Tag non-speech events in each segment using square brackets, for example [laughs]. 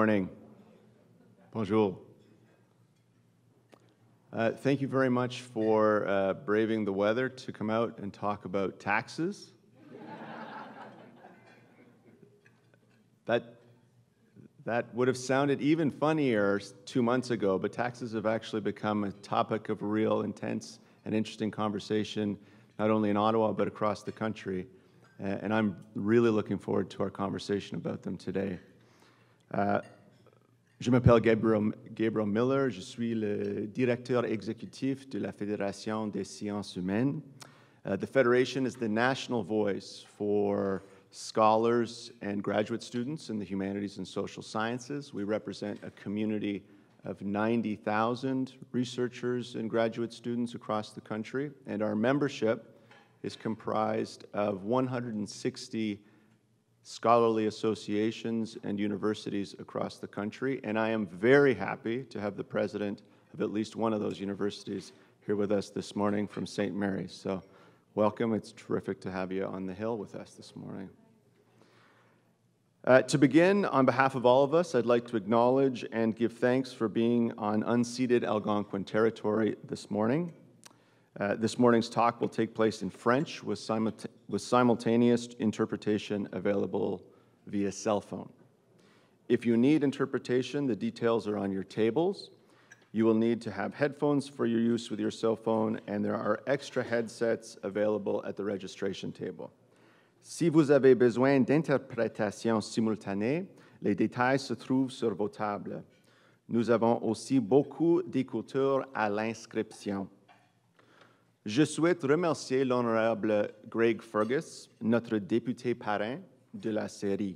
morning. Bonjour. Uh, thank you very much for uh, braving the weather to come out and talk about taxes. that, that would have sounded even funnier two months ago, but taxes have actually become a topic of real, intense, and interesting conversation, not only in Ottawa, but across the country. and I'm really looking forward to our conversation about them today. Euh, je m'appelle Gabriel, Gabriel, Miller, je suis le directeur exécutif de la Fédération des sciences humaines. Uh, the Federation is the national voice for scholars and graduate students in the humanities and social sciences. We represent a community of 90,000 researchers and graduate students across the country, and our membership is comprised of 160 scholarly associations and universities across the country, and I am very happy to have the president of at least one of those universities here with us this morning from St. Mary's. So, welcome. It's terrific to have you on the Hill with us this morning. Uh, to begin, on behalf of all of us, I'd like to acknowledge and give thanks for being on unceded Algonquin territory this morning. Uh, this morning's talk will take place in French with, simulta with simultaneous interpretation available via cell phone. If you need interpretation, the details are on your tables. You will need to have headphones for your use with your cell phone, and there are extra headsets available at the registration table. Si vous avez besoin d'interprétation simultanée, les détails se trouvent sur vos tables. Nous avons aussi beaucoup d'écouteurs à l'inscription. Je souhaite remercier l'honorable Greg Fergus, notre député parrain de la série.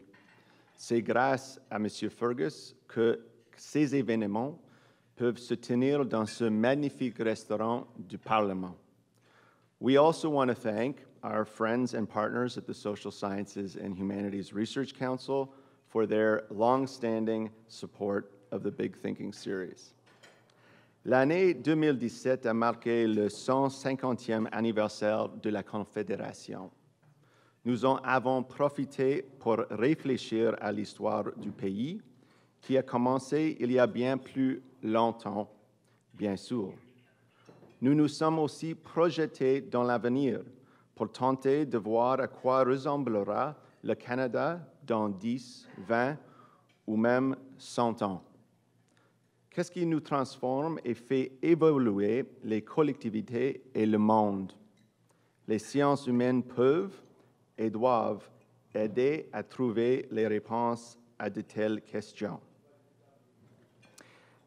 C'est grâce à M. Fergus que ces événements peuvent se tenir dans ce magnifique restaurant du Parlement. We also want to thank our friends and partners at the Social Sciences and Humanities Research Council for their long-standing support of the Big Thinking series. L'année 2017 a marqué le 150e anniversaire de la Confédération. Nous en avons profité pour réfléchir à l'histoire du pays, qui a commencé il y a bien plus longtemps, bien sûr. Nous nous sommes aussi projetés dans l'avenir pour tenter de voir à quoi ressemblera le Canada dans 10, 20 ou même 100 ans. Qu'est-ce qui nous transforme et fait évoluer les collectivités et le monde Les sciences humaines peuvent et doivent aider à trouver les réponses à de telles questions.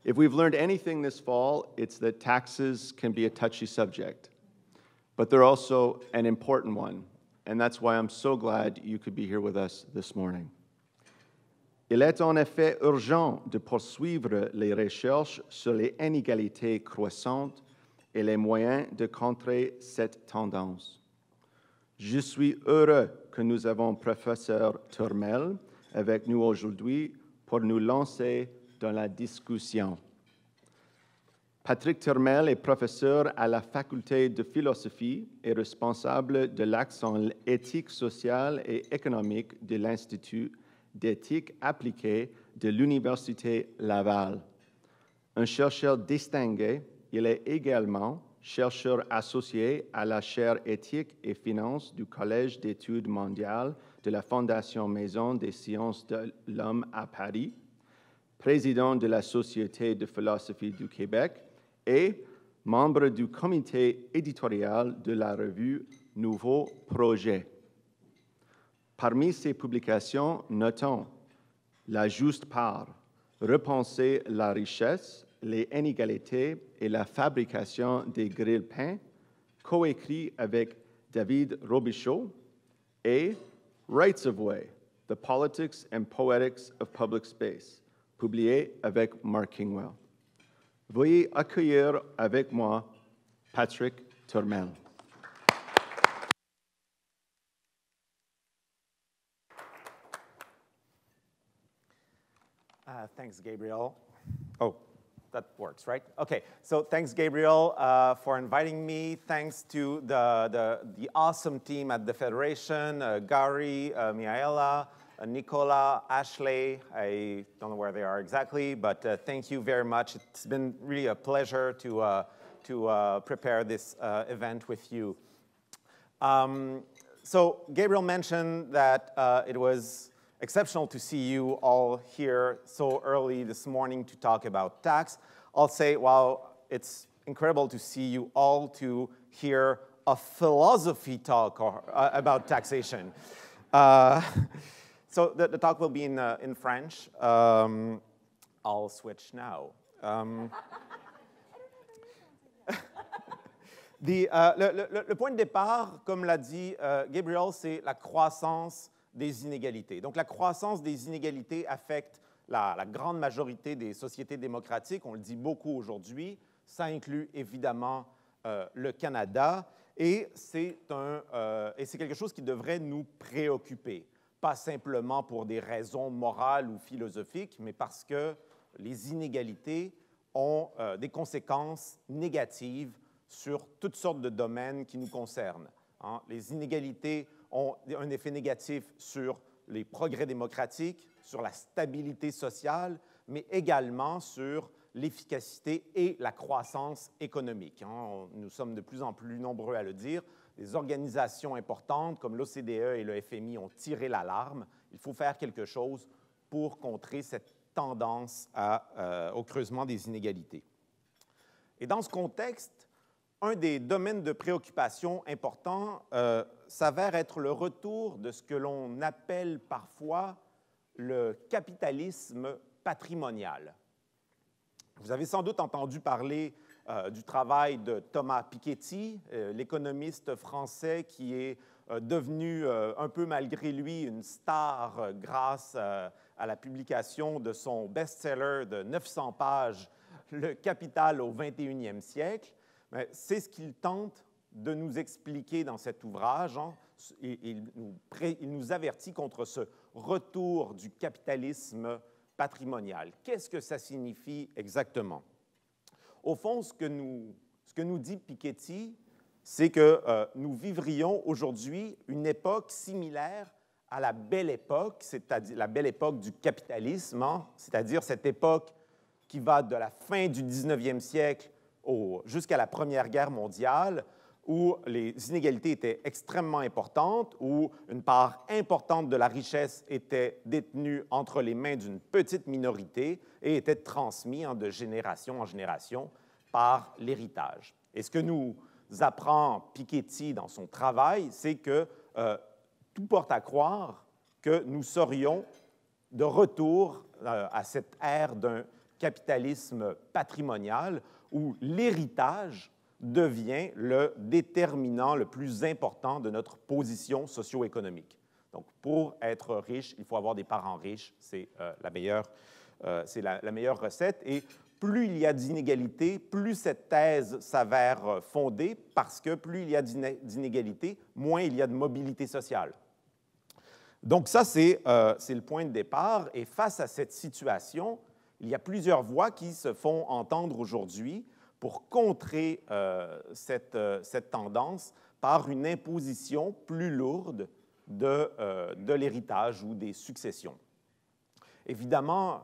If we've learned anything this fall, it's that taxes can be a touchy subject, but they're also an important one, and that's why I'm so glad you could be here with us this morning. Il est en effet urgent de poursuivre les recherches sur les inégalités croissantes et les moyens de contrer cette tendance. Je suis heureux que nous avons professeur Turmel avec nous aujourd'hui pour nous lancer dans la discussion. Patrick Turmel est professeur à la faculté de philosophie et responsable de en éthique, sociale et économique de l'Institut d'éthique appliquée de l'Université Laval. Un chercheur distingué, il est également chercheur associé à la chaire éthique et finance du Collège d'études mondiales de la Fondation Maison des sciences de l'homme à Paris, président de la Société de philosophie du Québec et membre du comité éditorial de la revue Nouveau Projet. Parmi ces publications, notons La juste part, Repenser la richesse, les inégalités et la fabrication des grilles pains, coécrit avec David Robichaud, et Rights of Way, The Politics and Poetics of Public Space, publié avec Mark Kingwell. Veuillez accueillir avec moi Patrick Turmel. Thanks, Gabriel. Oh, that works, right? Okay, so thanks, Gabriel, uh, for inviting me. Thanks to the, the, the awesome team at the Federation, uh, Gary, uh, Miaela, uh, Nicola, Ashley. I don't know where they are exactly, but uh, thank you very much. It's been really a pleasure to, uh, to uh, prepare this event with you. Um, so Gabriel mentioned that it was exceptional to see you all here so early this morning to talk about tax. I'll say, wow, it's incredible to see you all to hear a philosophy talk or, uh, about taxation. Uh, [laughs] so the, the, talk will be in, uh, in French. Um, I'll switch now. Um, [laughs] the, uh, le, le, le, point de départ, comme l'a dit euh, Gabriel, c'est la croissance des inégalités. Donc la croissance des inégalités affecte la, grande majorité des sociétés démocratiques, on le dit beaucoup aujourd'hui, ça inclut évidemment euh, le Canada, et c'est euh, quelque chose qui devrait nous préoccuper, pas simplement pour des raisons morales ou philosophiques, mais parce que les inégalités ont euh, des conséquences négatives sur toutes sortes de domaines qui nous concernent. Hein. Les inégalités ont un effet négatif sur les progrès démocratiques, sur la stabilité sociale, mais également sur l'efficacité et la croissance économique. Hein. nous sommes de plus en plus nombreux à le dire. Des organisations importantes comme l'OCDE et le FMI ont tiré l'alarme. Il faut faire quelque chose pour contrer cette tendance euh, au creusement des inégalités. Et dans ce contexte, un des domaines de préoccupation important euh, s'avère être le retour de ce que l'on appelle parfois le capitalisme patrimonial. Vous avez sans doute entendu parler euh, du travail de Thomas Piketty, euh, l'économiste français qui est devenu un peu malgré lui une star grâce à la publication de son best-seller de 900 pages, Le Capital au 21e siècle. C'est ce qu'il tente de nous expliquer dans cet ouvrage. Hein. il, nous avertit contre ce retour du capitalisme patrimonial. Qu'est-ce que ça signifie exactement? Au fond, ce que nous, dit Piketty, c'est que euh, nous vivrions aujourd'hui une époque similaire à la belle époque, c'est-à-dire la belle époque du capitalisme, hein, c'est-à-dire cette époque qui va de la fin du 19e siècle jusqu'à la Première Guerre mondiale, où les inégalités étaient extrêmement importantes, où une part importante de la richesse était détenue entre les mains d'une petite minorité et était transmise hein, de génération en génération par l'héritage. Et ce que nous apprend Piketty dans son travail, c'est que euh, tout porte à croire que nous serions de retour euh, à cette ère d'un capitalisme patrimonial où l'héritage devient le déterminant le plus important de notre position socio-économique. Donc, pour être riche, il faut avoir des parents riches. C'est euh, la, meilleure, euh, la, meilleure recette. Et plus il y a d'inégalités, plus cette thèse s'avère euh, fondée, parce que plus il y a d'inégalités, moins il y a de mobilité sociale. Donc ça, c'est le point de départ. Et face à cette situation, il y a plusieurs voix qui se font entendre aujourd'hui pour contrer euh, euh, cette, tendance par une imposition plus lourde euh, de, l'héritage ou des successions. Évidemment,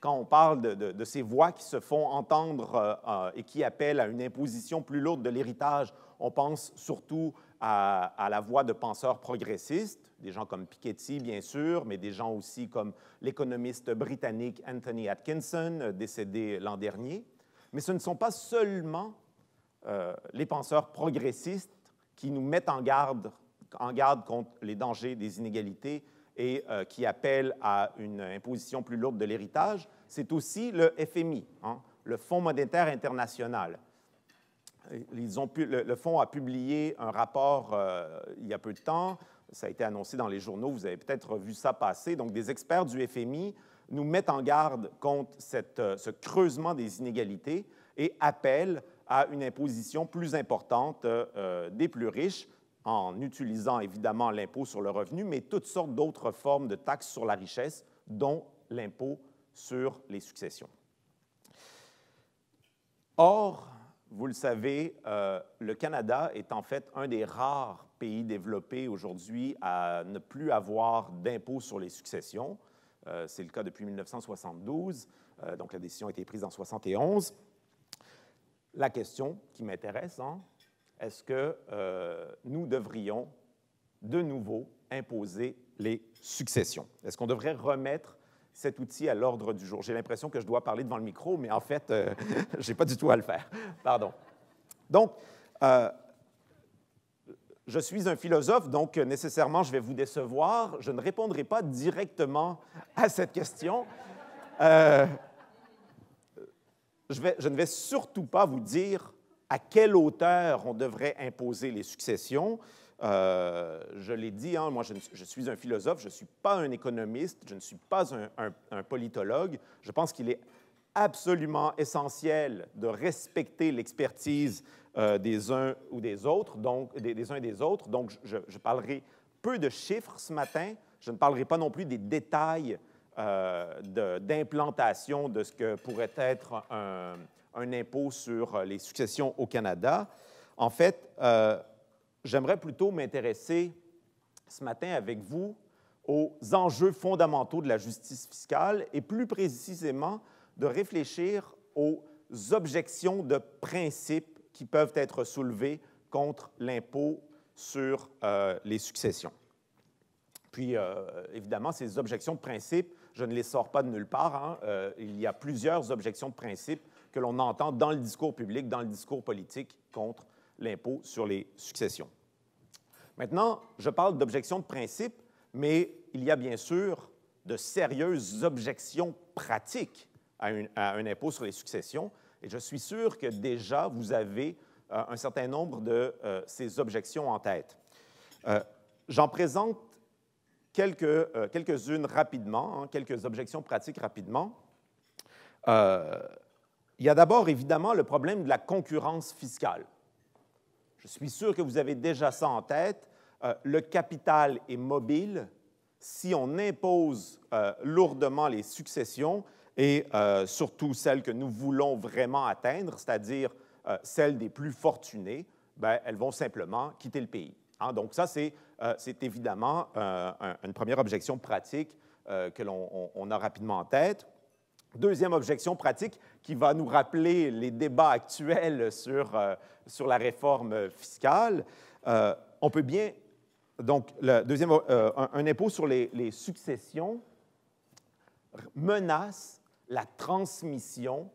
quand on parle de ces voix qui se font entendre et qui appellent à une imposition plus lourde de l'héritage on pense surtout à, la voix de penseurs progressistes, des gens comme Piketty, bien sûr, mais des gens aussi comme l'économiste britannique Anthony Atkinson, euh, décédé l'an dernier. Mais ce ne sont pas seulement euh, les penseurs progressistes qui nous mettent en garde, contre les dangers des inégalités et euh, qui appellent à une imposition plus lourde de l'héritage, c'est aussi le FMI, hein, le Fonds monétaire international, ils ont le, fonds a publié un rapport euh, il y a peu de temps. Ça a été annoncé dans les journaux. Vous avez peut-être vu ça passer. Donc, des experts du FMI nous mettent en garde contre euh, ce creusement des inégalités et appellent à une imposition plus importante euh, des plus riches en utilisant évidemment l'impôt sur le revenu, mais toutes sortes d'autres formes de taxes sur la richesse, dont l'impôt sur les successions. Or, vous le savez, euh, le Canada est en fait un des rares pays développés aujourd'hui à ne plus avoir d'impôt sur les successions. Euh, c'est le cas depuis 1972, euh, donc la décision a été prise en 1971. La question qui m'intéresse, hein, est-ce que nous devrions de nouveau imposer les successions? Est-ce qu'on devrait remettre cet outil à l'ordre du jour. J'ai l'impression que je dois parler devant le micro, mais en fait, euh, [laughs] je n'ai pas du tout à le faire. Pardon. Donc, euh, je suis un philosophe, donc euh, nécessairement, je vais vous décevoir. Je ne répondrai pas directement à cette question. je ne vais surtout pas vous dire à quelle hauteur on devrait imposer les successions. Euh, je l'ai dit, hein, moi je, suis un philosophe, je ne suis pas un économiste, je ne suis pas un, politologue. Je pense qu'il est absolument essentiel de respecter l'expertise euh, des uns ou des autres, donc des, uns et des autres. Donc je, parlerai peu de chiffres ce matin. Je ne parlerai pas non plus des détails euh, d'implantation de, ce que pourrait être un, un, impôt sur les successions au Canada. En fait, j'aimerais plutôt m'intéresser ce matin avec vous aux enjeux fondamentaux de la justice fiscale et plus précisément de réfléchir aux objections de principe qui peuvent être soulevées contre l'impôt sur euh, les successions. Puis, euh, évidemment, ces objections de principe, je ne les sors pas de nulle part. Hein. Euh, il y a plusieurs objections de principe que l'on entend dans le discours public, dans le discours politique contre l'impôt sur les successions. Maintenant, je parle d'objections de principe, mais il y a bien sûr de sérieuses objections pratiques à, un impôt sur les successions, et je suis sûr que déjà vous avez euh, un certain nombre de euh, ces objections en tête. Euh, j'en présente quelques-unes rapidement, hein, quelques objections pratiques rapidement. il y a d'abord évidemment le problème de la concurrence fiscale. Je suis sûr que vous avez déjà ça en tête. Euh, le capital est mobile. Si on impose euh, lourdement les successions, et euh, surtout celles que nous voulons vraiment atteindre, c'est-à-dire celles des plus fortunés, ben, elles vont simplement quitter le pays. Hein. Donc ça, c'est évidemment une première objection pratique que l'on a rapidement en tête. Deuxième objection pratique qui va nous rappeler les débats actuels sur, euh, sur la réforme fiscale. Euh, on peut bien, donc, le deuxième, euh, un, impôt sur les, successions menace la transmission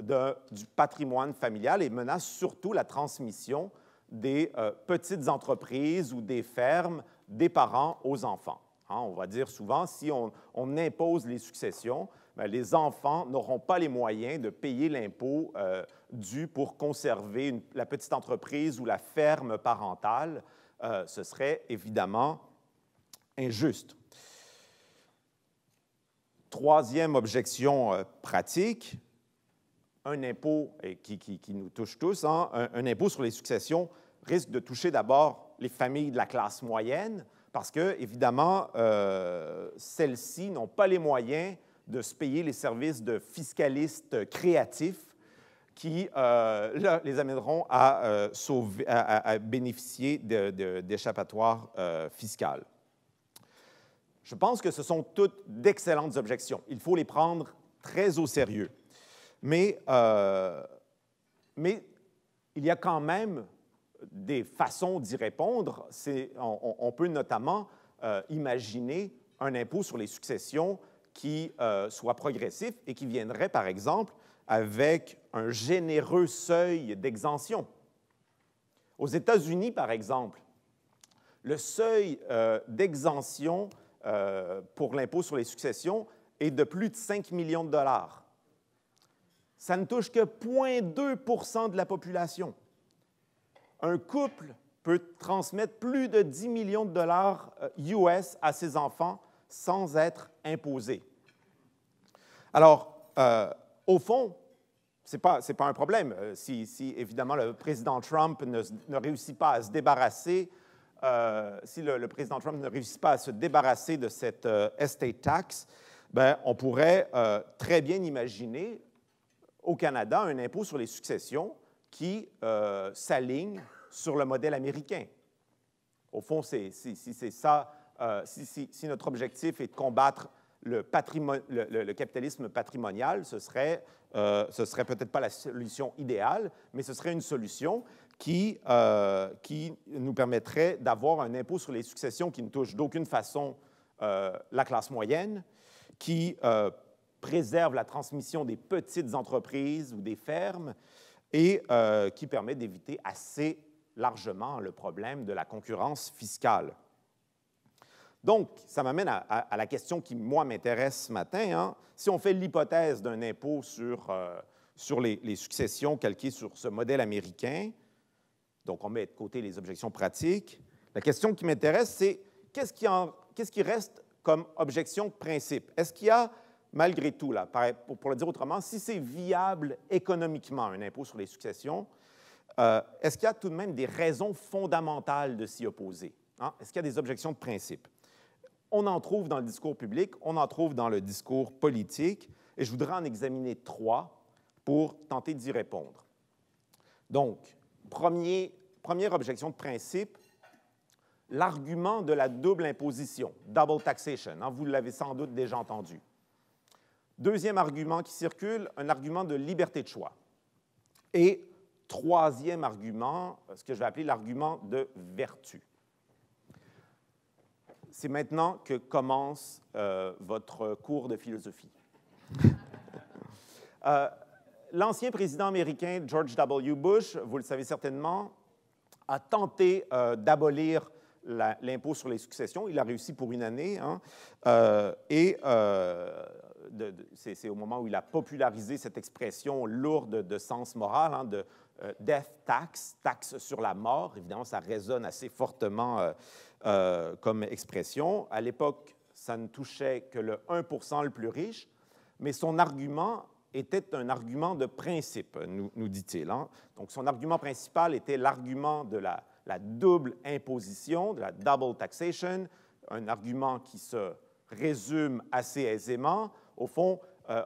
du patrimoine familial et menace surtout la transmission des petites entreprises ou des fermes des parents aux enfants. Hein, on va dire souvent, si on, on impose les successions, ben, les enfants n'auront pas les moyens de payer l'impôt euh, dû pour conserver la petite entreprise ou la ferme parentale. Euh, ce serait évidemment injuste. Troisième objection euh, pratique, un impôt qui, nous touche tous, hein, un, impôt sur les successions risque de toucher d'abord les familles de la classe moyenne, parce que, évidemment, celles-ci n'ont pas les moyens de se payer les services de fiscalistes créatifs qui euh, les amèneront à, euh, bénéficier d'échappatoires euh, fiscales. Je pense que ce sont toutes d'excellentes objections. Il faut les prendre très au sérieux. Mais, il y a quand même des façons d'y répondre. On, on, peut notamment imaginer un impôt sur les successions qui euh, soit progressif et qui viendrait, par exemple, avec un généreux seuil d'exemption. Aux États-Unis, par exemple, le seuil euh, d'exemption euh, pour l'impôt sur les successions est de plus de 5 millions de dollars. Ça ne touche que 0,2 de la population. Un couple peut transmettre plus de 10 millions de dollars US à ses enfants sans être imposé. Alors, euh, au fond, ce n'est pas, un problème euh, si, évidemment, le président Trump ne, réussit pas à se débarrasser, euh, si le, président Trump ne réussit pas à se débarrasser de cette estate tax, ben, on pourrait très bien imaginer au Canada un impôt sur les successions qui s'aligne sur le modèle américain. Au fond, c'est ça, si notre objectif est de combattre le, capitalisme patrimonial, ce serait, euh, serait peut-être pas la solution idéale, mais ce serait une solution euh, qui, nous permettrait d'avoir un impôt sur les successions qui ne touche d'aucune façon euh, la classe moyenne, qui préserve la transmission des petites entreprises ou des fermes et qui permet d'éviter assez largement le problème de la concurrence fiscale. Donc, ça m'amène à, la question qui, moi, m'intéresse ce matin. Hein. Si on fait l'hypothèse d'un impôt sur, euh, sur les, successions calquées sur ce modèle américain, donc on met de côté les objections pratiques, la question qui m'intéresse, c'est qu'est-ce qui, -ce qui, reste comme objection de principe? Est-ce qu'il y a, malgré tout, là, pour, le dire autrement, si c'est viable économiquement, un impôt sur les successions, euh, est-ce qu'il y a tout de même des raisons fondamentales de s'y opposer? Hein? Est-ce qu'il y a des objections de principe? On en trouve dans le discours public, on en trouve dans le discours politique, et je voudrais en examiner trois pour tenter d'y répondre. Donc, première objection de principe, l'argument de la double imposition, double taxation, hein, vous l'avez sans doute déjà entendu. Deuxième argument qui circule, un argument de liberté de choix. Et troisième argument, ce que je vais appeler l'argument de vertu c'est maintenant que commence euh, votre cours de philosophie. [laughs] Euh, l'ancien président américain George W. Bush, vous le savez certainement, a tenté euh, d'abolir l'impôt sur les successions. Il a réussi pour une année. Hein. et c'est au moment où il a popularisé cette expression lourde de sens moral, hein, de death tax, taxe sur la mort. Évidemment, ça résonne assez fortement. Euh, comme expression. À l'époque, ça ne touchait que le 1 le plus riche, mais son argument était un argument de principe, nous, dit-il. Hein. Donc, son argument principal était l'argument de la, double imposition, de la double taxation, un argument qui se résume assez aisément. Au fond, euh,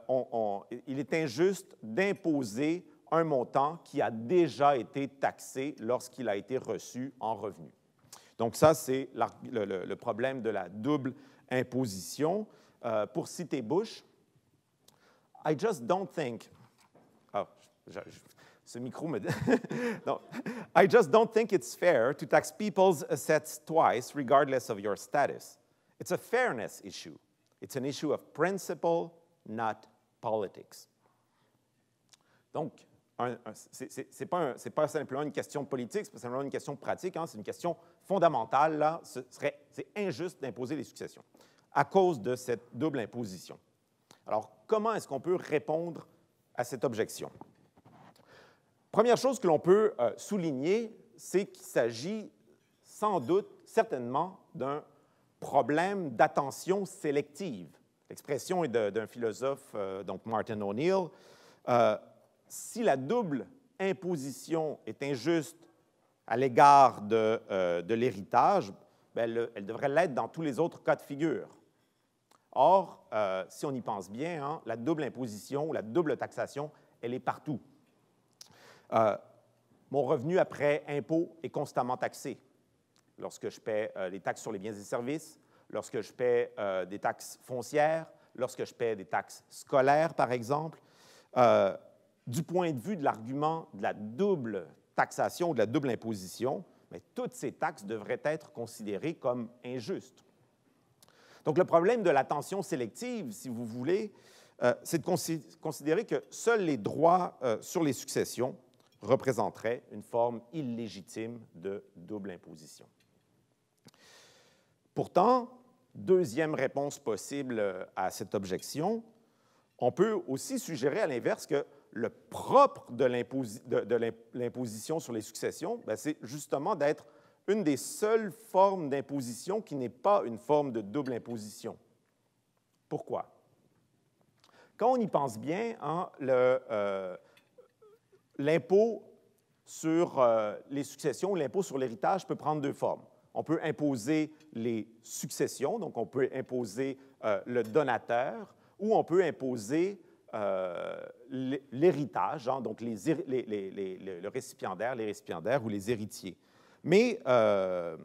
il est injuste d'imposer un montant qui a déjà été taxé lorsqu'il a été reçu en revenu. Donc ça, c'est le, problème de la double imposition. Euh, pour citer Bush, I just don't think. Oh, ce micro me. [laughs] non. I just don't think it's fair to tax people's assets twice, regardless of your status. It's a fairness issue. It's an issue of principle, not politics. Donc, ce n'est pas, simplement une question politique, c'est pas simplement une question pratique, hein, c'est une question fondamentale, là, ce serait, c'est injuste d'imposer les successions à cause de cette double imposition. Alors, comment est-ce qu'on peut répondre à cette objection? Première chose que l'on peut euh, souligner, c'est qu'il s'agit sans doute, certainement, d'un problème d'attention sélective. L'expression est d'un philosophe, euh, donc Martin O'Neill. Euh, si la double imposition est injuste à l'égard de, euh, l'héritage, ben, elle, devrait l'être dans tous les autres cas de figure. Or, euh, si on y pense bien, hein, la double imposition, ou la double taxation, elle est partout. Euh, mon revenu après impôt est constamment taxé. Lorsque je paie les taxes sur les biens et services, lorsque je paie des taxes foncières, lorsque je paie des taxes scolaires, par exemple, du point de vue de l'argument de la double taxation ou de la double imposition, mais toutes ces taxes devraient être considérées comme injustes. Donc le problème de la tension sélective, si vous voulez, euh, c'est de considérer que seuls les droits euh, sur les successions représenteraient une forme illégitime de double imposition. Pourtant, deuxième réponse possible euh, à cette objection, on peut aussi suggérer à l'inverse que le propre de l'imposition sur les successions, ben, c'est justement d'être une des seules formes d'imposition qui n'est pas une forme de double imposition. Pourquoi? Quand on y pense bien, hein, euh, l'impôt sur euh, les successions, l'impôt sur l'héritage peut prendre deux formes. On peut imposer les successions, donc on peut imposer euh, le donateur, ou on peut imposer euh, l'héritage, hein, donc les, le récipiendaire, les récipiendaires ou les héritiers. Mais euh,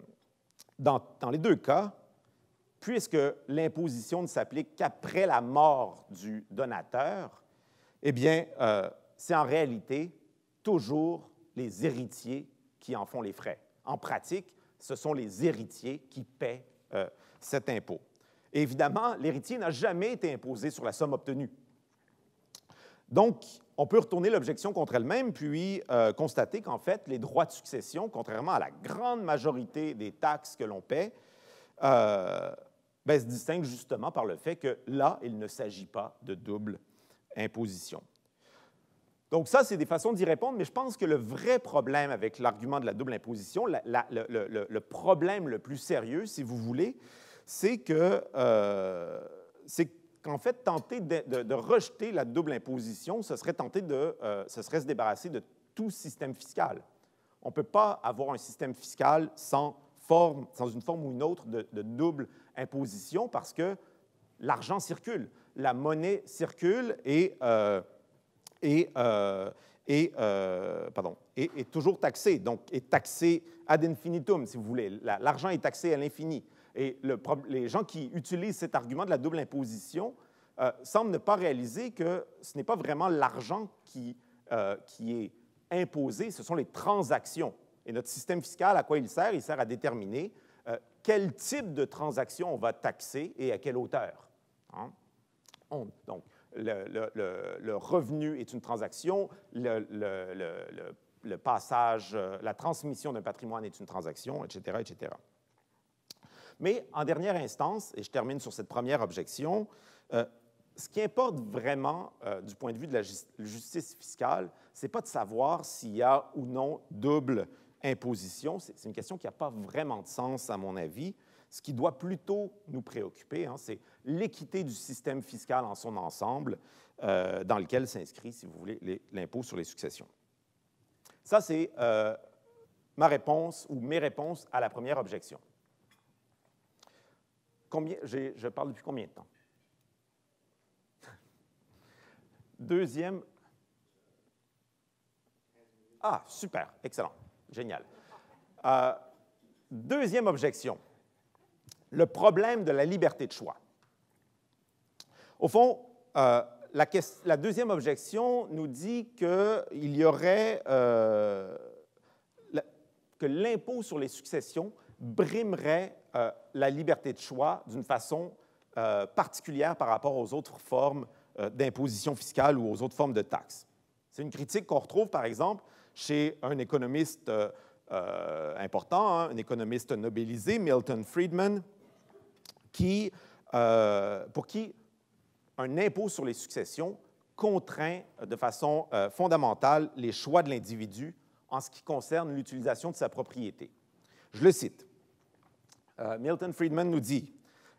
dans, les deux cas, puisque l'imposition ne s'applique qu'après la mort du donateur, eh bien, euh, c'est en réalité toujours les héritiers qui en font les frais. En pratique, ce sont les héritiers qui paient cet impôt. évidemment, l'héritier n'a jamais été imposé sur la somme obtenue. Donc, on peut retourner l'objection contre elle-même, puis euh, constater qu'en fait, les droits de succession, contrairement à la grande majorité des taxes que l'on paie, euh, ben, se distinguent justement par le fait que là, il ne s'agit pas de double imposition. Donc ça, c'est des façons d'y répondre, mais je pense que le vrai problème avec l'argument de la double imposition, le, problème le plus sérieux, si vous voulez, c'est que, euh, c'est que qu'en fait, tenter de, rejeter la double imposition, ce serait tenter de, euh, serait se débarrasser de tout système fiscal. On ne peut pas avoir un système fiscal sans, sans une forme ou une autre de, double imposition parce que l'argent circule, la monnaie circule et, est, euh, euh, toujours taxée, donc est taxée ad infinitum, si vous voulez. L'argent est taxé à l'infini. Et les gens qui utilisent cet argument de la double imposition euh, semblent ne pas réaliser que ce n'est pas vraiment l'argent euh, qui, est imposé, ce sont les transactions. Et notre système fiscal, à quoi il sert? Il sert à déterminer euh, quel type de transaction on va taxer et à quelle hauteur. Hein? donc, le, revenu est une transaction, le passage, la transmission d'un patrimoine est une transaction, etc., etc. Mais en dernière instance, et je termine sur cette première objection, euh, ce qui importe vraiment euh, du point de vue de la justice fiscale, ce n'est pas de savoir s'il y a ou non double imposition. C'est une question qui n'a pas vraiment de sens, à mon avis. Ce qui doit plutôt nous préoccuper, hein, c'est l'équité du système fiscal en son ensemble, euh, dans lequel s'inscrit, si vous voulez, l'impôt sur les successions. Ça, c'est ma réponse ou mes réponses à la première objection. Combien, je parle depuis combien de temps? Deuxième. Ah, super, excellent, génial. Euh, deuxième objection, le problème de la liberté de choix. Au fond, euh, la, deuxième objection nous dit qu'il y aurait euh, que l'impôt sur les successions brimerait euh, la liberté de choix d'une façon euh, particulière par rapport aux autres formes euh, d'imposition fiscale ou aux autres formes de taxes. C'est une critique qu'on retrouve, par exemple, chez un économiste important, hein, un économiste nobilisé, Milton Friedman, qui, pour qui un impôt sur les successions contraint de façon fondamentale les choix de l'individu en ce qui concerne l'utilisation de sa propriété. Je le cite. Uh, Milton Friedman nous dit,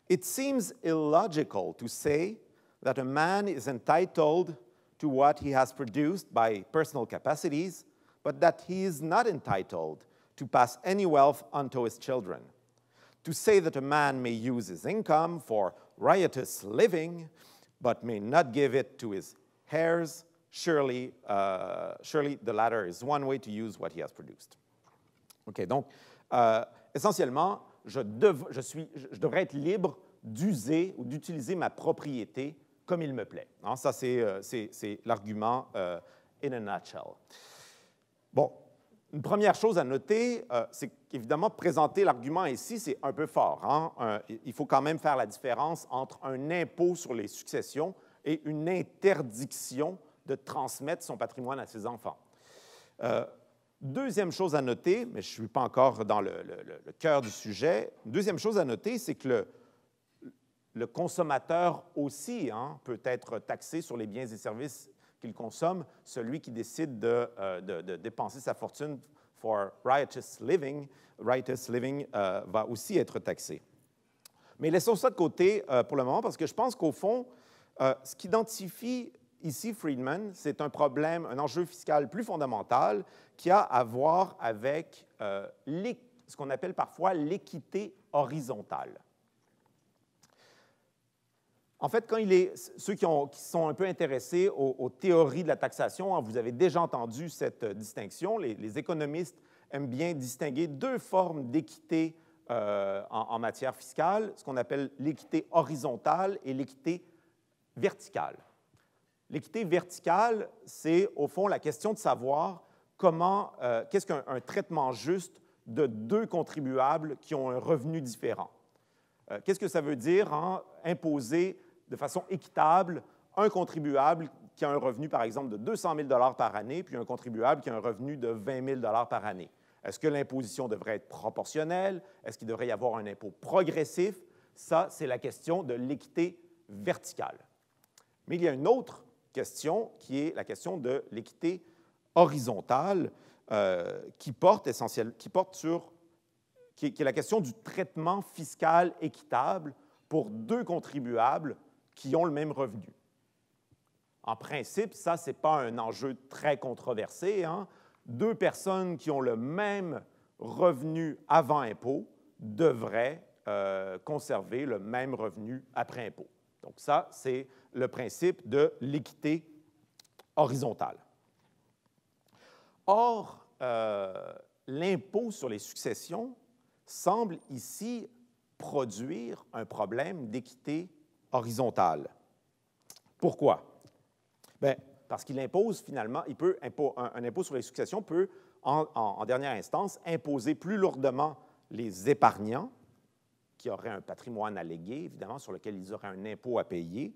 It seems illogical to say that a man is entitled to what he has produced by personal capacities, but that he is not entitled to pass any wealth onto his children. To say that a man may use his income for riotous living, but may not give it to his heirs, surely, uh, surely the latter is one way to use what he has produced. OK, donc, euh, essentiellement, je, je, suis, je, devrais être libre d'user ou d'utiliser ma propriété comme il me plaît. Hein, ça, c'est euh, l'argument euh, in a nutshell. Bon, une première chose à noter, euh, c'est qu'évidemment, présenter l'argument ici, c'est un peu fort. Hein. il faut quand même faire la différence entre un impôt sur les successions et une interdiction de transmettre son patrimoine à ses enfants. Deuxième chose à noter, mais je ne suis pas encore dans le, cœur du sujet, deuxième chose à noter, c'est que le, le consommateur aussi hein, peut être taxé sur les biens et services qu'il consomme, celui qui décide de, euh, dépenser sa fortune for righteous living, righteous living euh, va aussi être taxé. Mais laissons ça de côté euh, pour le moment parce que je pense qu'au fond, ce qui identifie Ici, Friedman, c'est un problème, un enjeu fiscal plus fondamental qui a à voir avec euh, ce qu'on appelle parfois l'équité horizontale. En fait, quand il est, ceux qui, sont un peu intéressés aux, théories de la taxation, hein, vous avez déjà entendu cette euh, distinction. Les, économistes aiment bien distinguer deux formes d'équité euh, en matière fiscale, ce qu'on appelle l'équité horizontale et l'équité verticale. L'équité verticale, c'est au fond la question de savoir comment, euh, qu'est-ce qu'un traitement juste de deux contribuables qui ont un revenu différent. Euh, qu'est-ce que ça veut dire en imposer de façon équitable un contribuable qui a un revenu, par exemple, de 200 000 par année, puis un contribuable qui a un revenu de 20 000 par année? Est-ce que l'imposition devrait être proportionnelle? Est-ce qu'il devrait y avoir un impôt progressif? Ça, c'est la question de l'équité verticale. Mais il y a une autre question qui est la question de l'équité horizontale euh, qui, porte essentiel, qui porte sur qui, est la question du traitement fiscal équitable pour deux contribuables qui ont le même revenu. En principe, ça, ce n'est pas un enjeu très controversé. Hein. Deux personnes qui ont le même revenu avant impôt devraient euh, conserver le même revenu après impôt. Donc ça, c'est le principe de l'équité horizontale. Or, euh, l'impôt sur les successions semble ici produire un problème d'équité horizontale. Pourquoi? Ben, parce qu'il impose finalement, il peut, un, impôt sur les successions peut, en, en, dernière instance, imposer plus lourdement les épargnants, qui auraient un patrimoine à léguer, évidemment, sur lequel ils auraient un impôt à payer,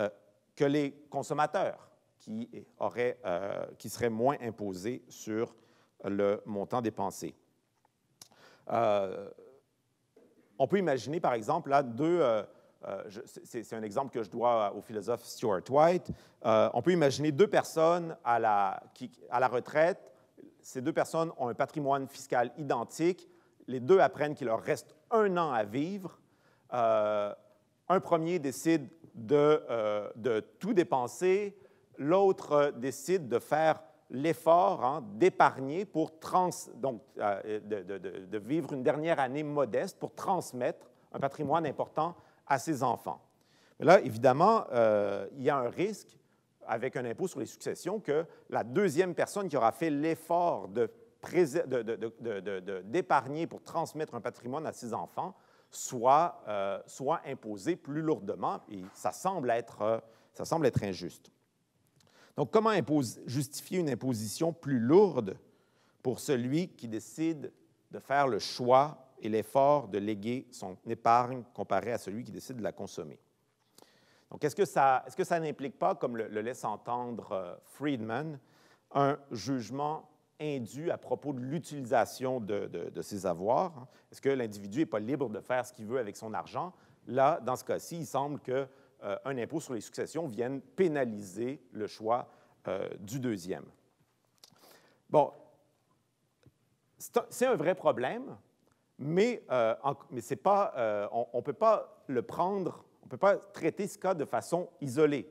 euh, que les consommateurs qui, auraient, euh, qui seraient moins imposés sur le montant dépensé. Euh, on peut imaginer, par exemple, là, deux... c'est un exemple que je dois au philosophe Stuart White. on peut imaginer deux personnes à la, qui, à la retraite. Ces deux personnes ont un patrimoine fiscal identique. Les deux apprennent qu'il leur reste un an à vivre. Euh, un premier décide de, euh, tout dépenser, l'autre euh, décide de faire l'effort hein, d'épargner pour donc, euh, de, vivre une dernière année modeste pour transmettre un patrimoine important à ses enfants. Mais là, évidemment, il y a un risque avec un impôt sur les successions que la deuxième personne qui aura fait l'effort d'épargner pour transmettre un patrimoine à ses enfants euh, soit, imposé plus lourdement, et ça semble être, euh, ça semble être injuste. Donc, comment justifier une imposition plus lourde pour celui qui décide de faire le choix et l'effort de léguer son épargne comparé à celui qui décide de la consommer? Donc, est-ce que ça, est-ce que ça n'implique pas, comme le, laisse entendre euh, Friedman, un jugement indus à propos de l'utilisation de, ses avoirs. Hein. Est-ce que l'individu n'est pas libre de faire ce qu'il veut avec son argent? Là, dans ce cas-ci, il semble qu'un euh, impôt sur les successions vienne pénaliser le choix euh, du deuxième. Bon, c'est un, vrai problème, mais, euh, on ne peut pas le prendre, on ne peut pas traiter ce cas de façon isolée.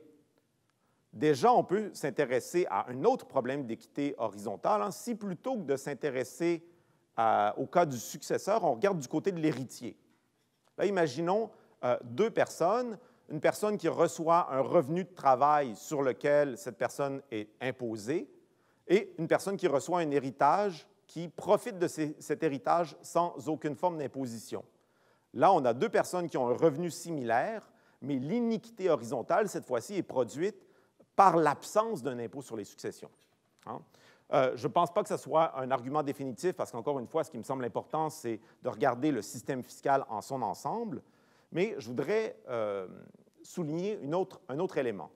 Déjà, on peut s'intéresser à un autre problème d'équité horizontale. Hein. si plutôt que de s'intéresser euh, au cas du successeur, on regarde du côté de l'héritier. Là, imaginons euh, deux personnes, une personne qui reçoit un revenu de travail sur lequel cette personne est imposée et une personne qui reçoit un héritage qui profite de cet héritage sans aucune forme d'imposition. Là, on a deux personnes qui ont un revenu similaire, mais l'iniquité horizontale, cette fois-ci, est produite par l'absence d'un impôt sur les successions. Hein. Euh, je ne pense pas que ce soit un argument définitif parce qu'encore une fois, ce qui me semble important, c'est de regarder le système fiscal en son ensemble, mais je voudrais euh, souligner un autre élément.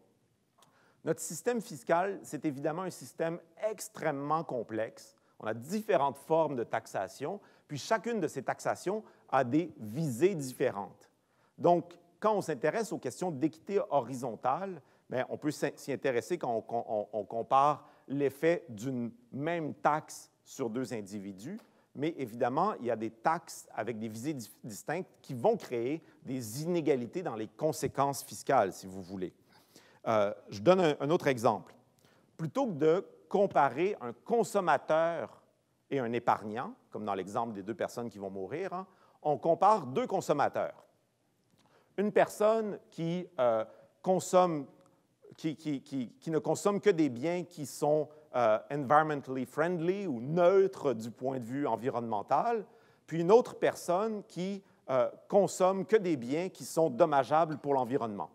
Notre système fiscal, c'est évidemment un système extrêmement complexe. On a différentes formes de taxation, puis chacune de ces taxations a des visées différentes. Donc, quand on s'intéresse aux questions d'équité horizontale, mais on peut s'y intéresser quand on, compare l'effet d'une même taxe sur deux individus, mais évidemment, il y a des taxes avec des visées distinctes qui vont créer des inégalités dans les conséquences fiscales, si vous voulez. Euh, je donne un, autre exemple. Plutôt que de comparer un consommateur et un épargnant, comme dans l'exemple des deux personnes qui vont mourir, hein, on compare deux consommateurs. Une personne qui euh, consomme qui, ne consomment que des biens qui sont euh, environmentally friendly ou neutres du point de vue environnemental, puis une autre personne qui euh, consomme que des biens qui sont dommageables pour l'environnement.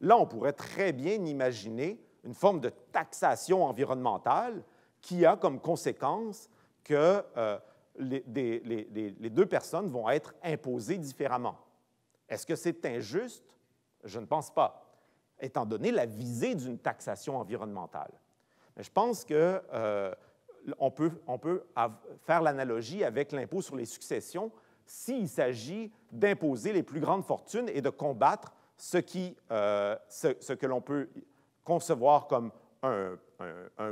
Là, on pourrait très bien imaginer une forme de taxation environnementale qui a comme conséquence que euh, les, deux personnes vont être imposées différemment. Est-ce que c'est injuste? Je ne pense pas étant donné la visée d'une taxation environnementale. je pense que euh, peut, faire l'analogie avec l'impôt sur les successions s'il s'agit d'imposer les plus grandes fortunes et de combattre ce, euh, que l'on peut concevoir comme un,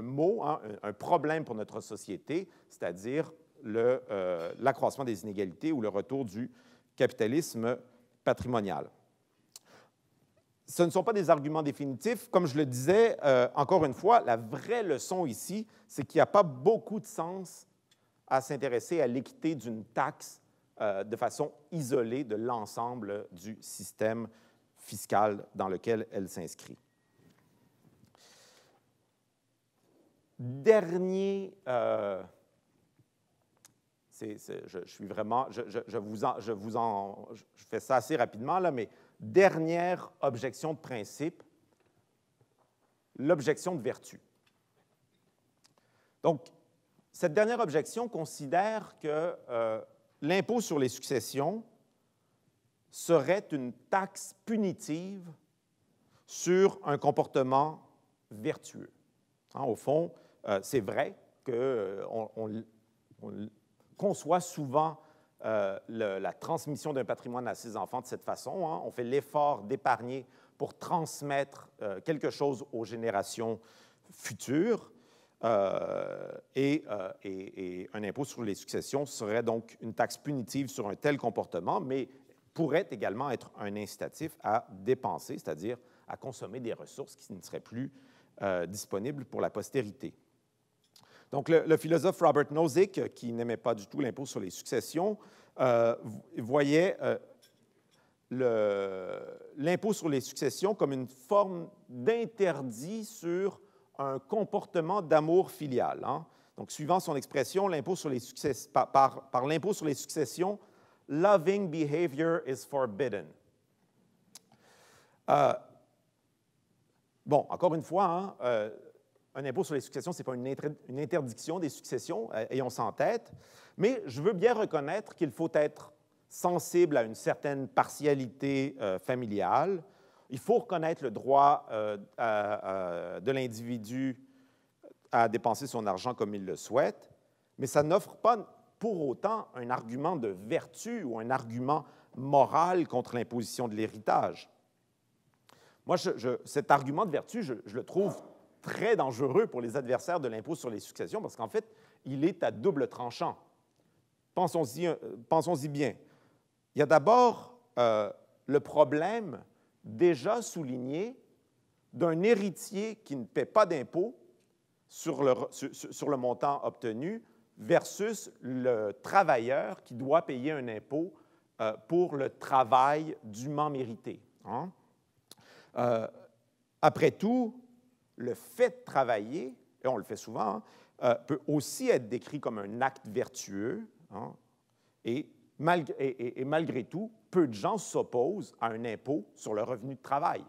mot, hein, un, problème pour notre société, c'est-à-dire euh, l'accroissement des inégalités ou le retour du capitalisme patrimonial ce ne sont pas des arguments définitifs. Comme je le disais, euh, encore une fois, la vraie leçon ici, c'est qu'il n'y a pas beaucoup de sens à s'intéresser à l'équité d'une taxe euh, de façon isolée de l'ensemble du système fiscal dans lequel elle s'inscrit. Dernier... Euh, je, suis vraiment... vous je, vous en, je fais ça assez rapidement, là, mais dernière objection de principe, l'objection de vertu. Donc, cette dernière objection considère que euh, l'impôt sur les successions serait une taxe punitive sur un comportement vertueux. Hein, au fond, euh, c'est vrai qu'on euh, conçoit souvent euh, la transmission d'un patrimoine à ses enfants de cette façon. Hein. On fait l'effort d'épargner pour transmettre euh, quelque chose aux générations futures. Euh, et, et, un impôt sur les successions serait donc une taxe punitive sur un tel comportement, mais pourrait également être un incitatif à dépenser, c'est-à-dire à consommer des ressources qui ne seraient plus disponibles pour la postérité. Donc, le, philosophe Robert Nozick, qui n'aimait pas du tout l'impôt sur les successions, euh, voyait euh, l'impôt sur les successions comme une forme d'interdit sur un comportement d'amour filial. Hein. Donc, suivant son expression, l'impôt sur les par, l'impôt sur les successions, loving behavior is forbidden. Euh, bon, encore une fois, hein, un impôt sur les successions, ce n'est pas une, interdiction des successions, et euh, on s'en tête, mais je veux bien reconnaître qu'il faut être sensible à une certaine partialité euh, familiale. Il faut reconnaître le droit euh, de l'individu à dépenser son argent comme il le souhaite, mais ça n'offre pas pour autant un argument de vertu ou un argument moral contre l'imposition de l'héritage. Moi, je, cet argument de vertu, je, je le trouve très dangereux pour les adversaires de l'impôt sur les successions parce qu'en fait, il est à double tranchant. Pensons-y euh, bien. Il y a d'abord euh, le problème déjà souligné d'un héritier qui ne paie pas d'impôt sur le, le montant obtenu versus le travailleur qui doit payer un impôt euh, pour le travail dûment mérité. Hein. après tout, le fait de travailler, et on le fait souvent, hein, euh, peut aussi être décrit comme un acte vertueux. Hein, et, malgré tout, peu de gens s'opposent à un impôt sur le revenu de travail.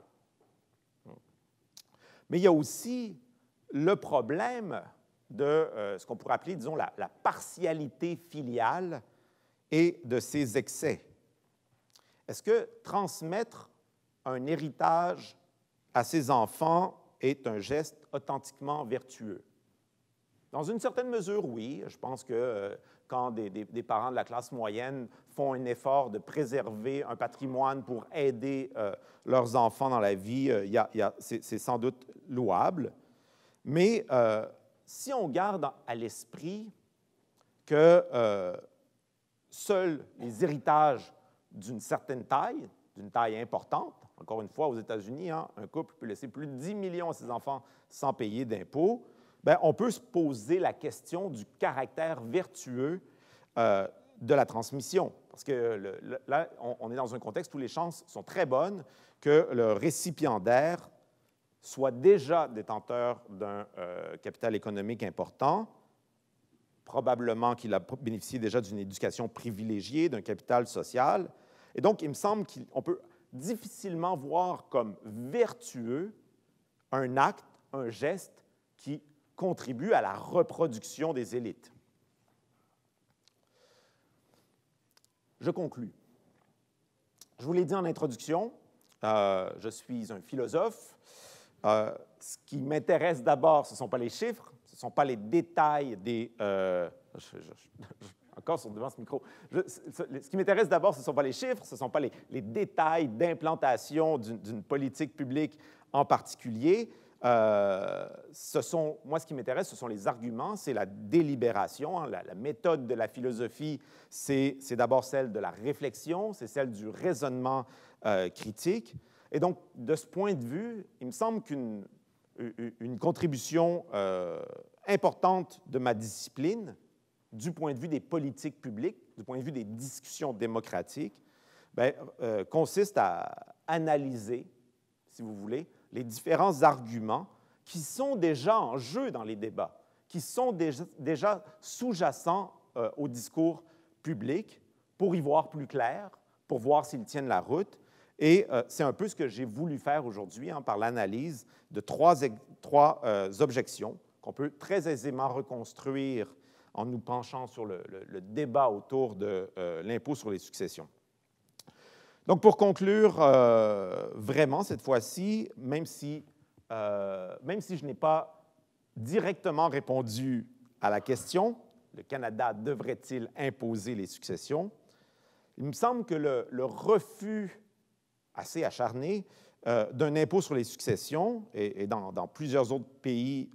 Mais il y a aussi le problème de euh, ce qu'on pourrait appeler, disons, la partialité filiale et de ses excès. Est-ce que transmettre un héritage à ses enfants est un geste authentiquement vertueux? Dans une certaine mesure, oui. Je pense que euh, quand des, parents de la classe moyenne font un effort de préserver un patrimoine pour aider euh, leurs enfants dans la vie, euh, c'est sans doute louable. Mais si on garde à l'esprit que seuls les héritages d'une certaine taille, d'une taille importante, encore une fois, aux États-Unis, hein, un couple peut laisser plus de 10 millions à ses enfants sans payer d'impôts. Ben, on peut se poser la question du caractère vertueux euh, de la transmission. Parce que là, on, est dans un contexte où les chances sont très bonnes que le récipiendaire soit déjà détenteur d'un euh, capital économique important. Probablement qu'il a bénéficié déjà d'une éducation privilégiée, d'un capital social. Et donc, il me semble qu'on peut difficilement voir comme vertueux un acte, un geste qui contribue à la reproduction des élites. Je conclus. Je vous l'ai dit en introduction, euh, je suis un philosophe. Euh, ce qui m'intéresse d'abord, ce ne sont pas les chiffres, ce ne sont pas les détails des... Euh, encore devant ce micro. ce qui m'intéresse d'abord, ce ne sont pas les chiffres, ce ne sont pas les, détails d'implantation d'une politique publique en particulier. Euh, ce moi, ce qui m'intéresse, ce sont les arguments, c'est la délibération. Hein, la, méthode de la philosophie, c'est d'abord celle de la réflexion, c'est celle du raisonnement euh, critique. Et donc, de ce point de vue, il me semble qu'une une contribution euh, importante de ma discipline, du point de vue des politiques publiques, du point de vue des discussions démocratiques, ben, euh, consiste à analyser, si vous voulez, les différents arguments qui sont déjà en jeu dans les débats, qui sont déjà, sous-jacents euh, au discours public pour y voir plus clair, pour voir s'ils tiennent la route. Et euh, c'est un peu ce que j'ai voulu faire aujourd'hui hein, par l'analyse de trois objections qu'on peut très aisément reconstruire en nous penchant sur le, débat autour de euh, l'impôt sur les successions. Donc pour conclure, euh, vraiment cette fois-ci, même, si, euh, même si je n'ai pas directement répondu à la question, le Canada devrait-il imposer les successions, il me semble que le, refus assez acharné d'un impôt sur les successions, et, dans, plusieurs autres pays,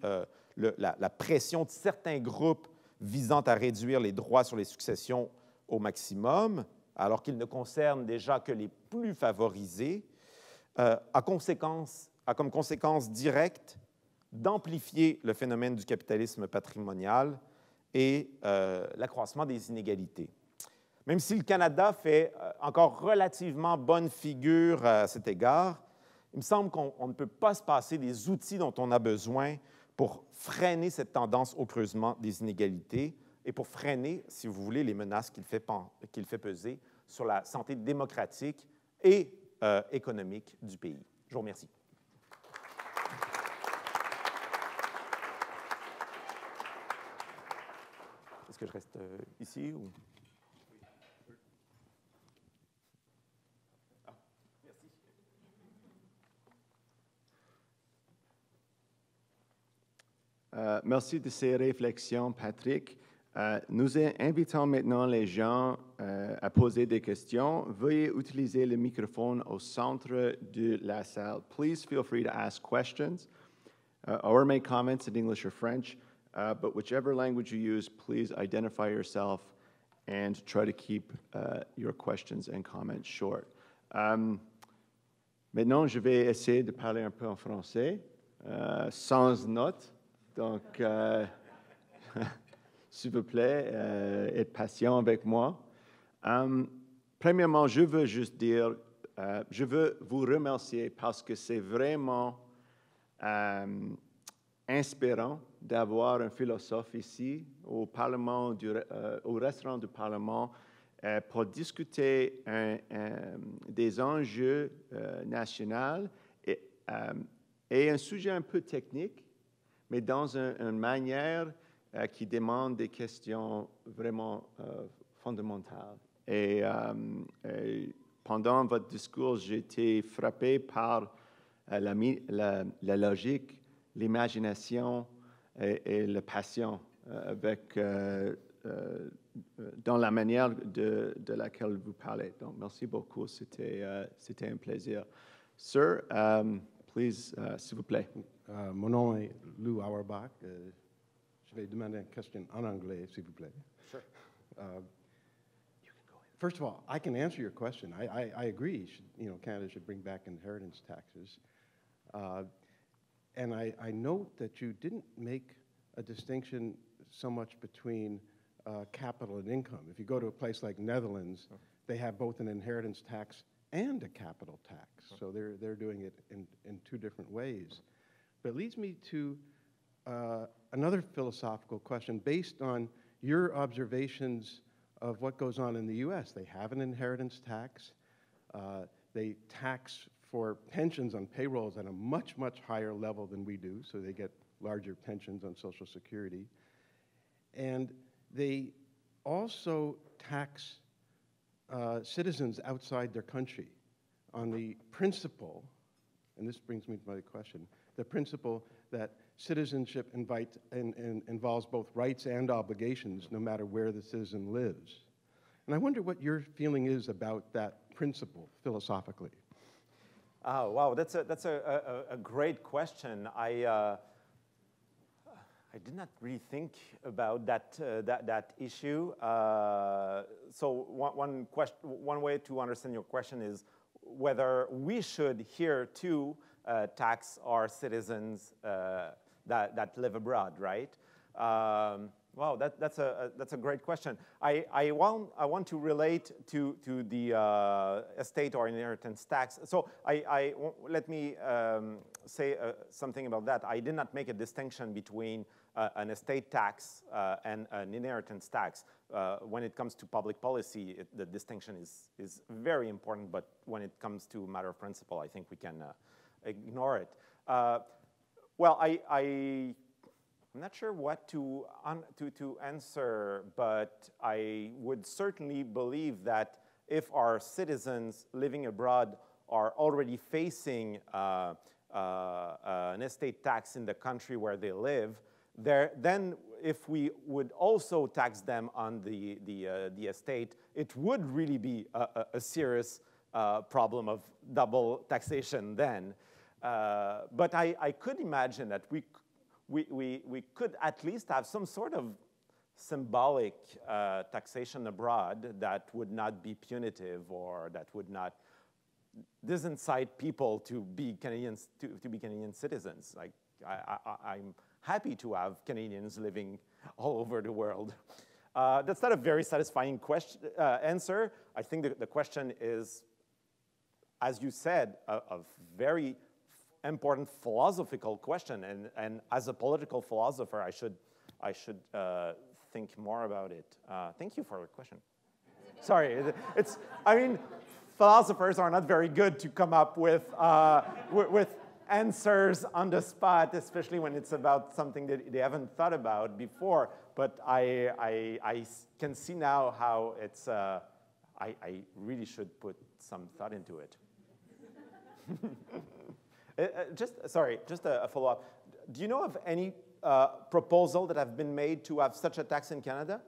la, pression de certains groupes visant à réduire les droits sur les successions au maximum, alors qu'ils ne concernent déjà que les plus favorisés, euh, a, comme conséquence directe d'amplifier le phénomène du capitalisme patrimonial et euh, l'accroissement des inégalités. Même si le Canada fait euh, encore relativement bonne figure à cet égard, il me semble qu'on ne peut pas se passer des outils dont on a besoin pour freiner cette tendance au creusement des inégalités et pour freiner, si vous voulez, les menaces qu'il fait, peser sur la santé démocratique et euh, économique du pays. Je vous remercie. Est-ce que je reste euh, ici ou... Euh, merci de ces réflexions, Patrick. Euh, nous invitons maintenant les gens euh, à poser des questions. Veuillez utiliser le microphone au centre de la salle. Please feel free to ask questions uh, or make comments in English or French, uh, but whichever language you use, please identify yourself and try to keep uh, your questions and comments short. Um, maintenant, je vais essayer de parler un peu en français, sans notes. Donc, euh, [laughs] s'il vous plaît, euh, être patient avec moi. Euh, premièrement, je veux juste dire, euh, je veux vous remercier parce que c'est vraiment inspirant d'avoir un philosophe ici au, Parlement du, au restaurant du Parlement pour discuter un, des enjeux nationaux et, et un sujet un peu technique mais dans une, manière euh, qui demande des questions vraiment euh, fondamentales. Euh, et, pendant votre discours, j'ai été frappé par la, la, logique, l'imagination et, la passion avec, dans la manière de, laquelle vous parlez. Donc, merci beaucoup. C'était, c'était un plaisir. Sir, um, please, s'il vous plaît. Euh, mon nom est Lou Auerbach. Euh, je vais demander une question en anglais, s'il vous plaît. Sure. Uh, first of all, I can answer your question. I, I, I agree. Should, you know, Canada should bring back inheritance taxes, uh, and I, I, note that you didn't make a distinction so much between uh, capital and income. If you go to a place like Netherlands, oh. they have both an inheritance tax and a capital tax, oh. so they're they're doing it in in two different ways. But it leads me to uh, another philosophical question based on your observations of what goes on in the US. They have an inheritance tax, uh, they tax for pensions on payrolls at a much, much higher level than we do, so they get larger pensions on Social Security. And they also tax uh, citizens outside their country on the principle, and this brings me to my question the principle that citizenship invites, in, in, involves both rights and obligations, no matter where the citizen lives. And I wonder what your feeling is about that principle philosophically. Oh, wow, that's a, that's a, a, a great question. I, uh, I did not really think about that, uh, that, that issue. Uh, so one, one, question, one way to understand your question is whether we should here too uh, tax our citizens uh, that, that live abroad, right? Um, wow, that, that's, a, that's a great question. I, I, want, I want to relate to, to the uh, estate or inheritance tax. So I, I let me um, say uh, something about that. I did not make a distinction between uh, an estate tax uh, and an inheritance tax. Uh, when it comes to public policy, it, the distinction is, is very important, but when it comes to matter of principle, I think we can ignore it. well, I, I I'm not sure what to, to, to answer, but I would certainly believe that if our citizens living abroad are already facing uh, uh, uh, an estate tax in the country where they live, there, then if we would also tax them on the, the, uh, the estate, it would really be a, a serious uh, problem of double taxation then. Uh, but I, I could imagine that we, we, we, we could at least have some sort of symbolic uh, taxation abroad that would not be punitive or that would not disincite people to be Canadians, to, to be Canadian citizens. Like I, I, I'm, happy to have Canadians living all over the world? Uh, that's not a very satisfying question, uh, answer. I think the, the, question is, as you said, a, a very important philosophical question. And, and as a political philosopher, I should, I should uh, think more about it. Uh, thank you for the question. Sorry, it's, I mean, philosophers are not very good to come up with, uh, with answers on the spot, especially when it's about something that they haven't thought about before. But I, I, I can see now how it's, uh, I, I really should put some thought into it. [laughs] Uh, uh, just, sorry, just a, a follow-up. Do you know of any uh, proposal that have been made to have such a tax in Canada?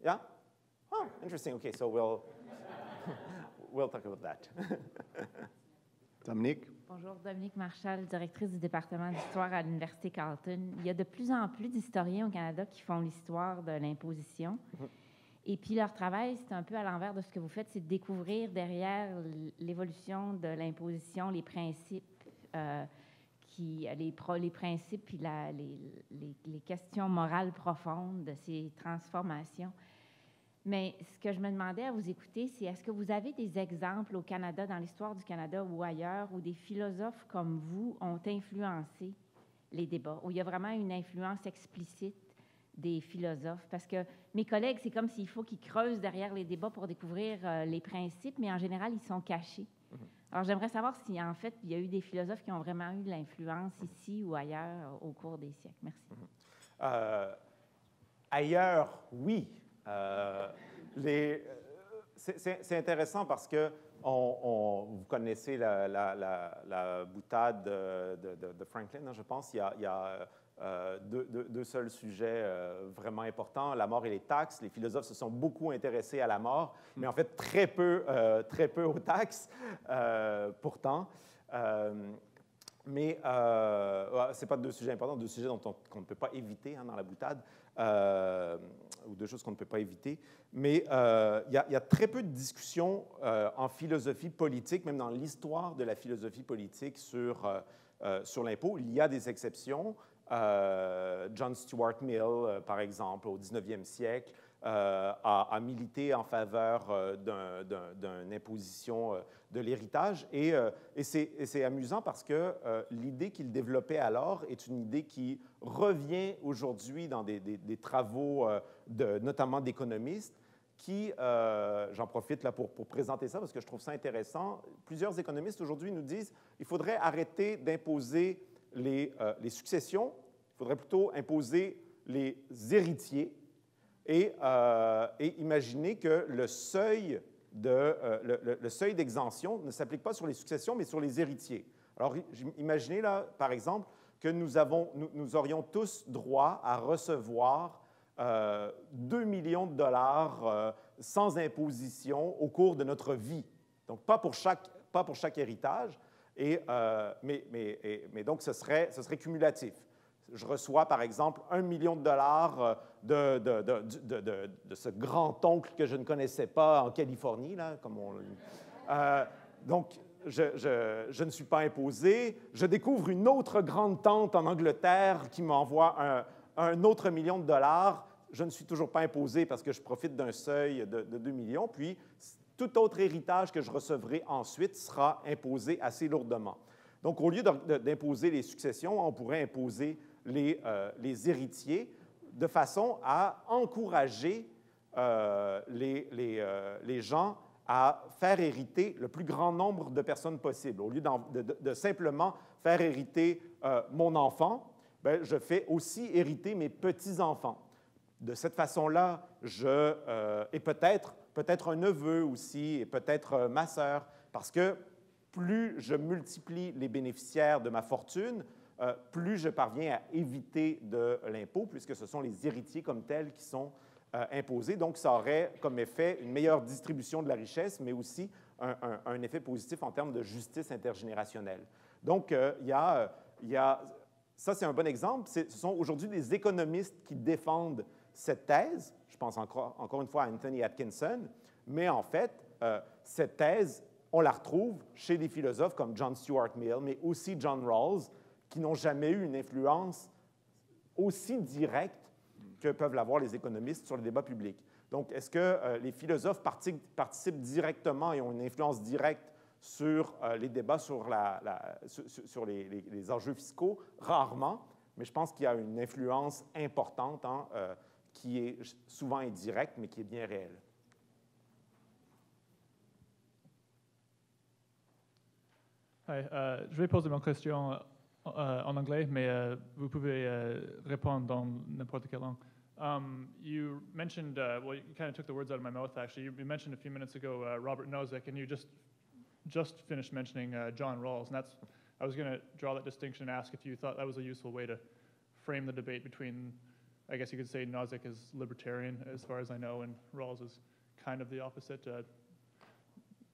Yeah? Oh, interesting. Okay, so we'll, [laughs] we'll talk about that. [laughs] Dominique? Bonjour, Dominique Marchal, directrice du département d'histoire à l'Université Carleton. Il y a de plus en plus d'historiens au Canada qui font l'histoire de l'imposition. Mhm. Et puis leur travail, c'est un peu à l'envers de ce que vous faites, c'est de découvrir derrière l'évolution de l'imposition les principes, euh, qui, les, les principes puis les, questions morales profondes de ces transformations. Mais ce que je me demandais à vous écouter, c'est est-ce que vous avez des exemples au Canada, dans l'histoire du Canada ou ailleurs, où des philosophes comme vous ont influencé les débats, où il y a vraiment une influence explicite des philosophes? Parce que mes collègues, c'est comme s'il faut qu'ils creusent derrière les débats pour découvrir euh, les principes, mais en général, ils sont cachés. Mhm. Alors j'aimerais savoir si, en fait, il y a eu des philosophes qui ont vraiment eu de l'influence ici ou ailleurs au cours des siècles. Merci. Mhm. Euh, ailleurs, oui euh, euh, c'est intéressant parce que on, vous connaissez la, boutade de, Franklin, hein, je pense. Il y a, euh, deux, seuls sujets vraiment importants, la mort et les taxes. Les philosophes se sont beaucoup intéressés à la mort, mais en fait très peu, très peu aux taxes, pourtant. mais ce sont pas deux sujets importants, deux sujets dont on, qu'on ne peut pas éviter hein, dans la boutade ou deux choses qu'on ne peut pas éviter, mais euh, il, y a, très peu de discussions euh, en philosophie politique, même dans l'histoire de la philosophie politique sur, euh, sur l'impôt. Il y a des exceptions. John Stuart Mill, par exemple, au 19e siècle, euh, à militer en faveur euh, d'une imposition euh, de l'héritage. Et, c'est amusant parce que l'idée qu'il développait alors est une idée qui revient aujourd'hui dans des, des travaux, de, notamment d'économistes, qui, j'en profite là pour, pour, présenter ça parce que je trouve ça intéressant, plusieurs économistes aujourd'hui nous disent il faudrait arrêter d'imposer les, les successions, il faudrait plutôt imposer les héritiers et, euh, imaginer que le seuil de, euh, le, seuil d'exemption ne s'applique pas sur les successions, mais sur les héritiers. Alors, imaginez là, par exemple, que nous, avons, nous, aurions tous droit à recevoir 2 euh, millions de dollars euh, sans imposition au cours de notre vie. Donc, pas pour chaque, pas pour chaque héritage, et, mais, mais, mais, donc ce serait, ce serait cumulatif. Je reçois, par exemple, 1 million de dollars de, ce grand-oncle que je ne connaissais pas en Californie, là, comme on... Euh, donc, je, ne suis pas imposé. Je découvre une autre grande-tante en Angleterre qui m'envoie un, autre million de dollars. Je ne suis toujours pas imposé parce que je profite d'un seuil de, de 2 millions. Puis, tout autre héritage que je recevrai ensuite sera imposé assez lourdement. Donc, au lieu d'imposer les successions, on pourrait imposer les euh, héritiers de façon à encourager euh, euh, les, gens à faire hériter le plus grand nombre de personnes possible. Au lieu de, simplement faire hériter euh, mon enfant, ben, je fais aussi hériter mes petits-enfants. De cette façon-là, je, et peut-être peut-être un neveu aussi, et peut-être ma sœur, parce que plus je multiplie les bénéficiaires de ma fortune, euh, plus je parviens à éviter de l'impôt, puisque ce sont les héritiers comme tels qui sont euh, imposés. Donc, ça aurait comme effet une meilleure distribution de la richesse, mais aussi un, effet positif en termes de justice intergénérationnelle. Donc, euh, il y, a, ça, c'est un bon exemple. Ce sont aujourd'hui des économistes qui défendent cette thèse. Je pense encore une fois à Anthony Atkinson, mais en fait, cette thèse, on la retrouve chez des philosophes comme John Stuart Mill, mais aussi John Rawls, qui n'ont jamais eu une influence aussi directe que peuvent l'avoir les économistes sur le débat public. Donc, est-ce que euh, les philosophes participent directement et ont une influence directe sur euh, les débats sur, la, sur, les, enjeux fiscaux? Rarement, mais je pense qu'il y a une influence importante hein, euh, qui est souvent indirecte, mais qui est bien réelle. Uh, je vais poser ma question Eh, en anglais, mais eh, vous pouvez eh, répondre dans n'importe quelle langue. Um, you mentioned, uh, well, you kind of took the words out of my mouth, actually. You mentioned a few minutes ago uh, Robert Nozick, and you just just finished mentioning uh, John Rawls, and that's I was going to draw that distinction and ask if you thought that was a useful way to frame the debate between, I guess you could say Nozick is libertarian, as far as I know, and Rawls is kind of the opposite. Uh,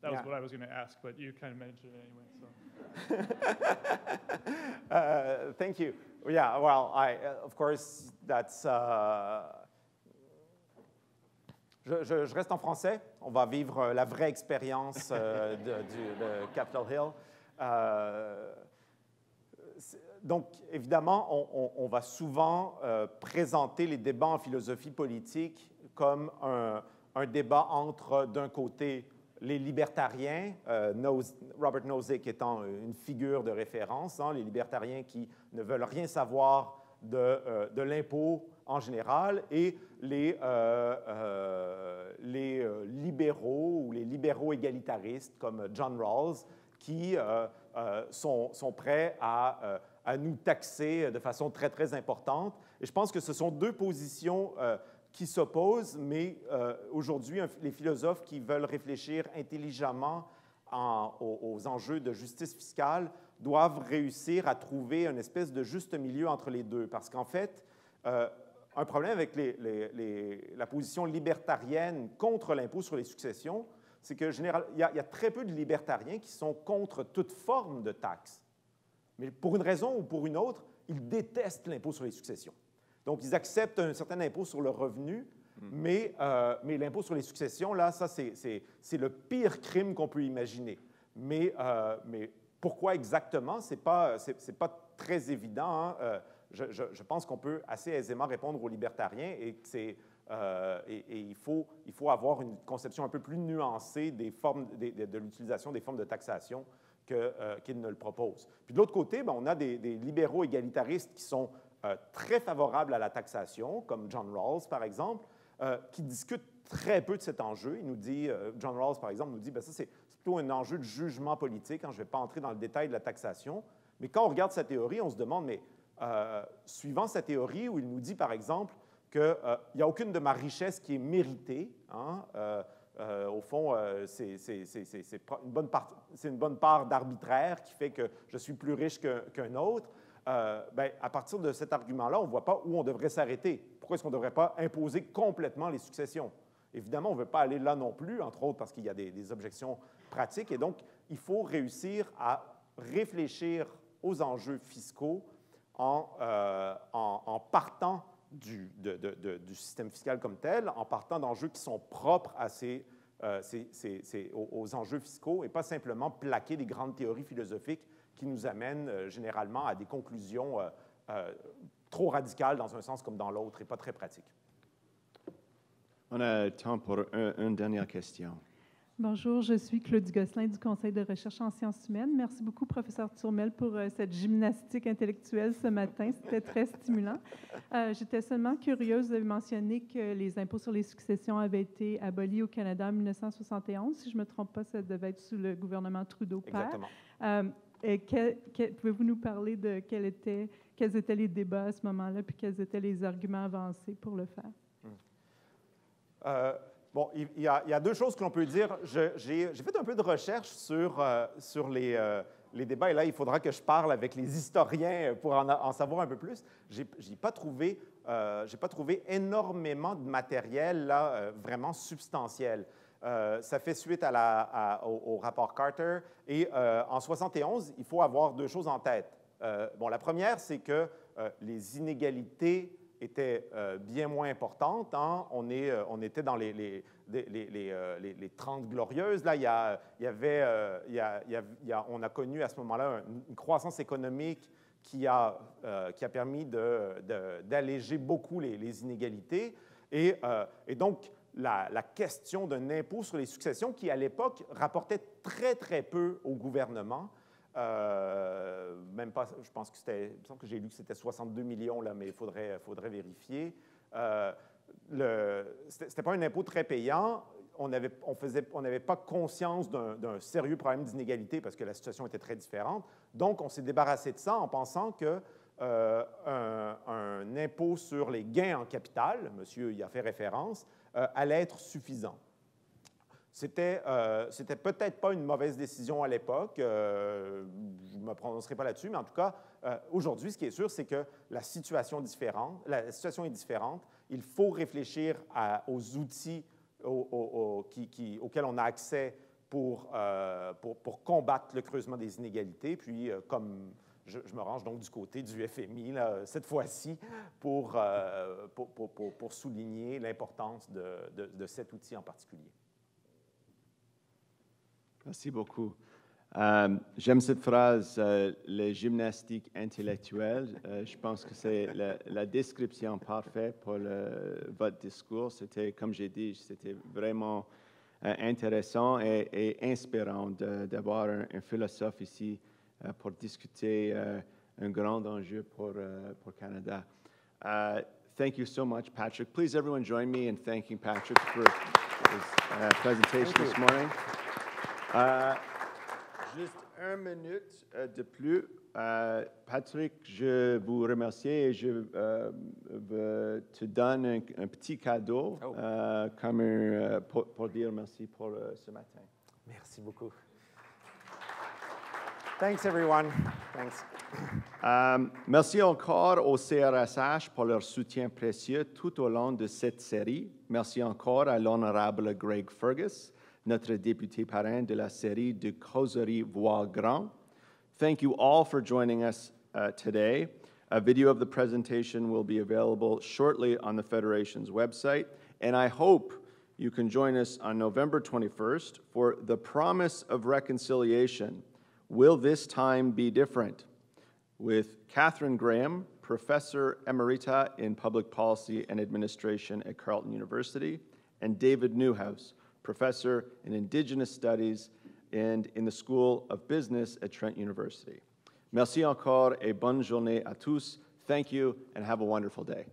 That was what I was going to ask, but you kind of mentioned it anyway. So. [laughs] uh, thank you. Yeah, well, uh, of course, that's. Uh, je, reste en français. On va vivre euh, la vraie expérience euh, [laughs] de, Capitol Hill. Euh, donc, évidemment, on, va souvent présenter les débats en philosophie politique comme un débat entre, d'un côté, les libertariens, euh, Robert Nozick étant une figure de référence, hein, les libertariens qui ne veulent rien savoir de, euh, de l'impôt en général, et les, euh, les, libéraux ou les libéraux égalitaristes comme John Rawls, qui sont, sont, prêts à, à, nous taxer de façon très, très importante. Et je pense que ce sont deux positions qui s'opposent, mais euh, aujourd'hui, les philosophes qui veulent réfléchir intelligemment aux, enjeux de justice fiscale doivent réussir à trouver une espèce de juste milieu entre les deux. Parce qu'en fait, euh, un problème avec la position libertarienne contre l'impôt sur les successions, c'est que y a très peu de libertariens qui sont contre toute forme de taxe. Mais pour une raison ou pour une autre, ils détestent l'impôt sur les successions. Donc, ils acceptent un certain impôt sur le revenu, mais, euh, mais l'impôt sur les successions, là, ça, c'est le pire crime qu'on peut imaginer. Mais, euh, mais pourquoi exactement? Ce n'est pas, pas très évident. Hein. Euh, je, je, pense qu'on peut assez aisément répondre aux libertariens et c'est. et, il, faut, il, faut, avoir une conception un peu plus nuancée des formes, de, l'utilisation des formes de taxation qu'ils ne le proposent. Puis de l'autre côté, ben, on a des, libéraux égalitaristes qui sont euh, très favorables à la taxation, comme John Rawls, par exemple, euh, qui discute très peu de cet enjeu. Il nous dit, euh, John Rawls, par exemple, nous dit, bien, ça, c'est plutôt un enjeu de jugement politique, hein, je ne vais pas entrer dans le détail de la taxation, mais quand on regarde sa théorie, on se demande, mais suivant sa théorie, où il nous dit, par exemple, qu'il n'y a aucune de ma richesse qui est méritée, hein, au fond, c'est une, bonne part, d'arbitraire qui fait que je suis plus riche qu'un autre. Euh, ben, à partir de cet argument-là, on ne voit pas où on devrait s'arrêter. Pourquoi est-ce qu'on ne devrait pas imposer complètement les successions? Évidemment, on ne veut pas aller là non plus, entre autres parce qu'il y a des, objections pratiques, et donc il faut réussir à réfléchir aux enjeux fiscaux en, euh, partant du, système fiscal comme tel, en partant d'enjeux qui sont propres à ces, euh, aux enjeux fiscaux et pas simplement plaquer des grandes théories philosophiques qui nous amène euh, généralement à des conclusions euh, euh, trop radicales dans un sens comme dans l'autre et pas très pratiques. On a temps pour une dernière question. Bonjour, je suis Claude Gosselin du Conseil de recherche en sciences humaines. Merci beaucoup, professeur Turmel, pour cette gymnastique intellectuelle ce matin. C'était très stimulant. J'étais seulement curieuse, de mentionner que les impôts sur les successions avaient été abolis au Canada en 1971. Si je ne me trompe pas, ça devait être sous le gouvernement Trudeau. Père. Exactement. Et pouvez-vous nous parler de quels étaient les débats à ce moment-là, puis quels étaient les arguments avancés pour le faire? Hmm. Euh, bon, il y, a, deux choses que l'on peut dire. J'ai fait un peu de recherche sur, euh, euh, les, débats, et là, il faudra que je parle avec les historiens pour en, savoir un peu plus. Je n'ai pas trouvé énormément de matériel là, vraiment substantiel. Euh, ça fait suite à la, au, rapport Carter. Et euh, en 71, il faut avoir deux choses en tête. Euh, bon, la première, c'est que les inégalités étaient bien moins importantes. Hein. On, est, on, était dans les, les, 30 glorieuses. Là, il avait, on a connu à ce moment-là une croissance économique qui a, qui a permis d'alléger beaucoup les, inégalités. Et, et donc, la, question d'un impôt sur les successions qui, à l'époque, rapportait très, très peu au gouvernement. Euh, même pas, je pense que c'était, que j'ai lu que c'était 62 millions, là, mais il faudrait, vérifier. Ce euh, n'était pas un impôt très payant. On n'avait on on pas conscience d'un sérieux problème d'inégalité parce que la situation était très différente. Donc, on s'est débarrassé de ça en pensant que euh, un, impôt sur les gains en capital, monsieur y a fait référence, euh, allait être suffisant. C'était euh, peut-être pas une mauvaise décision à l'époque, euh, je ne me prononcerai pas là-dessus, mais en tout cas, euh, aujourd'hui, ce qui est sûr, c'est que la situation, différente, la situation est différente. Il faut réfléchir à, aux outils qui, auxquels on a accès pour, pour, pour, combattre le creusement des inégalités. Puis, comme je, me range donc du côté du FMI, cette fois-ci, euh, pour, pour, souligner l'importance de, de, cet outil en particulier. Merci beaucoup. Euh, j'aime cette phrase, le euh, les gymnastiques intellectuelles. je pense que c'est la, description parfaite pour votre discours. C'était, comme j'ai dit, c'était vraiment intéressant et, inspirant d'avoir un, philosophe ici euh, pour discuter euh, un grand enjeu pour, euh, pour Canada. Uh, thank you so much, Patrick. Please, everyone, join me in thanking Patrick for his uh, presentation this morning. Uh, juste une minute de plus. Uh, Patrick, je vous remercie et je uh, te donne un, petit cadeau oh. comme, pour, dire merci pour ce matin. Merci beaucoup. Thanks, everyone. Thanks. Um, merci encore au CRSH pour leur soutien précieux tout au long de cette série. Merci encore à l'honorable Greg Fergus, notre député parrain de la série de Causerie Voix Grand. Thank you all for joining us uh, today. A video of the presentation will be available shortly on the Federation's website, and I hope you can join us on November 21st for The Promise of Reconciliation, Will this time be different? With Katherine Graham, Professor Emerita in Public Policy and Administration at Carleton University, and David Newhouse, Professor in Indigenous Studies and in the School of Business at Trent University. Merci encore et bonne journée à tous. Thank you and have a wonderful day.